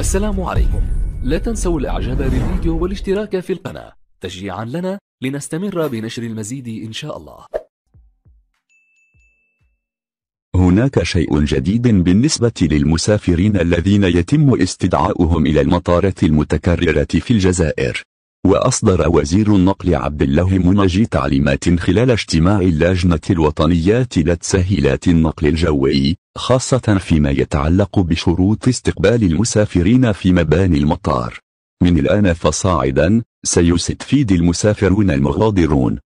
السلام عليكم لا تنسوا الاعجاب بالفيديو والاشتراك في القناة تشجيعا لنا لنستمر بنشر المزيد إن شاء الله هناك شيء جديد بالنسبة للمسافرين الذين يتم استدعاؤهم إلى المطارات المتكررة في الجزائر وأصدر وزير النقل عبد الله منجي تعليمات خلال اجتماع اللجنة الوطنية لتسهيلات النقل الجوي خاصة فيما يتعلق بشروط استقبال المسافرين في مباني المطار من الآن فصاعدا سيستفيد المسافرون المغادرون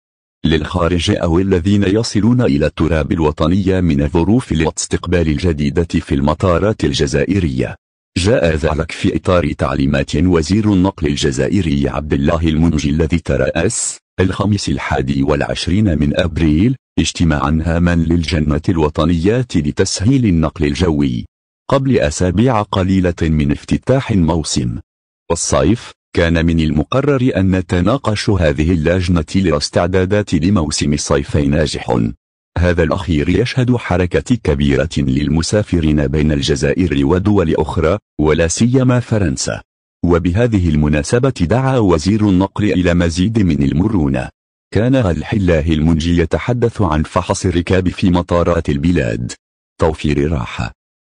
للخارج أو الذين يصلون إلى التراب الوطني من ظروف الاستقبال الجديدة في المطارات الجزائرية جاء ذلك في إطار تعليمات وزير النقل الجزائري عبد الله المنجي الذي ترأس الخميس الحادي والعشرين من أبريل اجتماعا هاما للجنة الوطنية لتسهيل النقل الجوي قبل أسابيع قليلة من افتتاح الموسم والصيف كان من المقرر أن نتناقش هذه اللجنة للاستعدادات لموسم الصيف ناجح هذا الأخير يشهد حركة كبيرة للمسافرين بين الجزائر ودول أخرى ولا سيما فرنسا وبهذه المناسبة دعا وزير النقل إلى مزيد من المرونة كان الحلاه المنجي يتحدث عن فحص الركاب في مطارات البلاد توفير راحة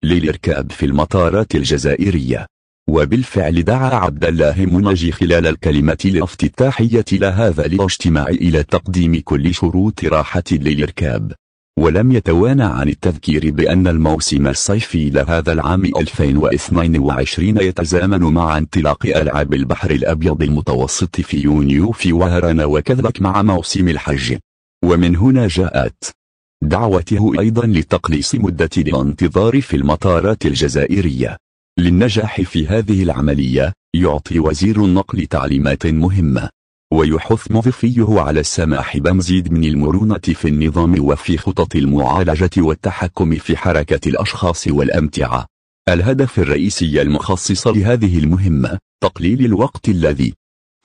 للإركاب في المطارات الجزائرية وبالفعل دعا عبد الله منجي خلال الكلمة الافتتاحية لهذا الاجتماع إلى تقديم كل شروط راحة للإركاب ولم يتوانى عن التذكير بأن الموسم الصيفي لهذا العام 2022 يتزامن مع انطلاق ألعاب البحر الأبيض المتوسط في يونيو في وهران وكذلك مع موسم الحج ومن هنا جاءت دعوته أيضا لتقليص مدة الانتظار في المطارات الجزائرية للنجاح في هذه العملية يعطي وزير النقل تعليمات مهمة ويحث موظفيه على السماح بمزيد من المرونة في النظام وفي خطط المعالجة والتحكم في حركة الأشخاص والأمتعة الهدف الرئيسي المخصص لهذه المهمة تقليل الوقت الذي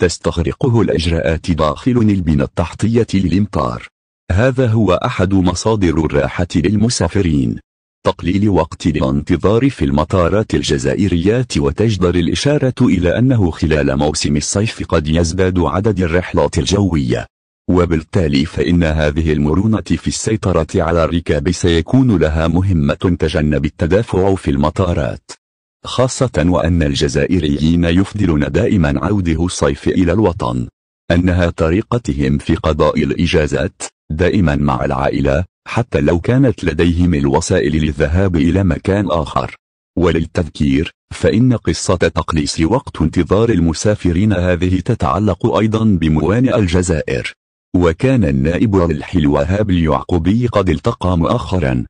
تستغرقه الإجراءات داخل البنى التحتية للإمطار هذا هو أحد مصادر الراحة للمسافرين تقليل وقت الانتظار في المطارات الجزائرية وتجدر الإشارة إلى أنه خلال موسم الصيف قد يزداد عدد الرحلات الجوية وبالتالي فإن هذه المرونة في السيطرة على الركاب سيكون لها مهمة تجنب التدافع في المطارات خاصة وأن الجزائريين يفضلون دائما عوده الصيف إلى الوطن أنها طريقتهم في قضاء الإجازات دائما مع العائلة حتى لو كانت لديهم الوسائل للذهاب إلى مكان آخر وللتذكير فإن قصة تقليص وقت انتظار المسافرين هذه تتعلق أيضا بموانئ الجزائر وكان النائب للحل الوهاب اليعقوبي قد التقى مؤخرا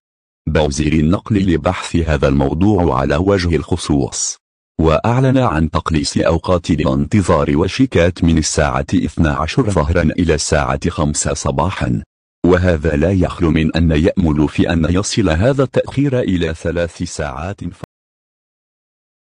بوزير النقل لبحث هذا الموضوع على وجه الخصوص وأعلن عن تقليص أوقات الانتظار وشيكات من الساعة 12 ظهرا إلى الساعة 5 صباحا وهذا لا يخلو من أن يأمل في أن يصل هذا التأخير إلى ثلاث ساعات